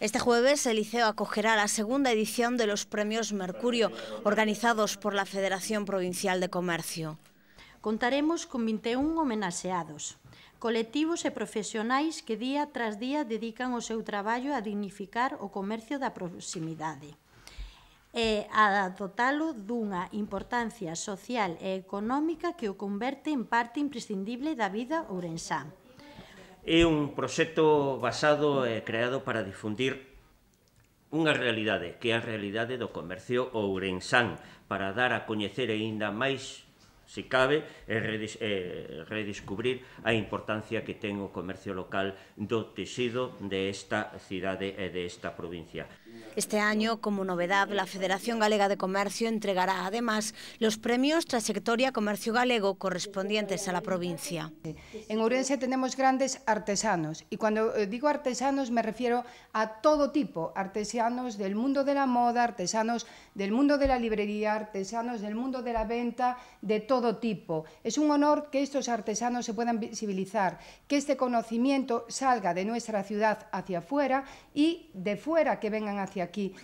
Este jueves el Liceo acogerá la segunda edición de los Premios Mercurio, organizados por la Federación Provincial de Comercio. Contaremos con 21 homenaxeados, colectivos e profesionais que día tras día dedican o seu traballo a dignificar o comercio da proximidade e a dotalo dunha importancia social e económica que o converte en parte imprescindible da vida ourensá. É un proxecto basado e creado para difundir unha realidade, que é a realidade do comercio ourensán, para dar a coñecer aínda máis si cabe, eh, eh, redescubrir a importancia que ten o comercio local do de esta ciudad e de esta provincia. Este año, como novedad, la Federación Galega de Comercio entregará además los premios Trayectoria Comercio Galego correspondientes a la provincia. En Ourense tenemos grandes artesanos y cuando eh, digo artesanos me refiero a todo tipo, artesanos del mundo de la moda, artesanos del mundo de la librería, artesanos del mundo de la venta, de todo todo tipo. Es un honor que estos artesanos se puedan visibilizar, que este conocimiento salga de nuestra ciudad hacia afuera y de fuera que vengan hacia aquí.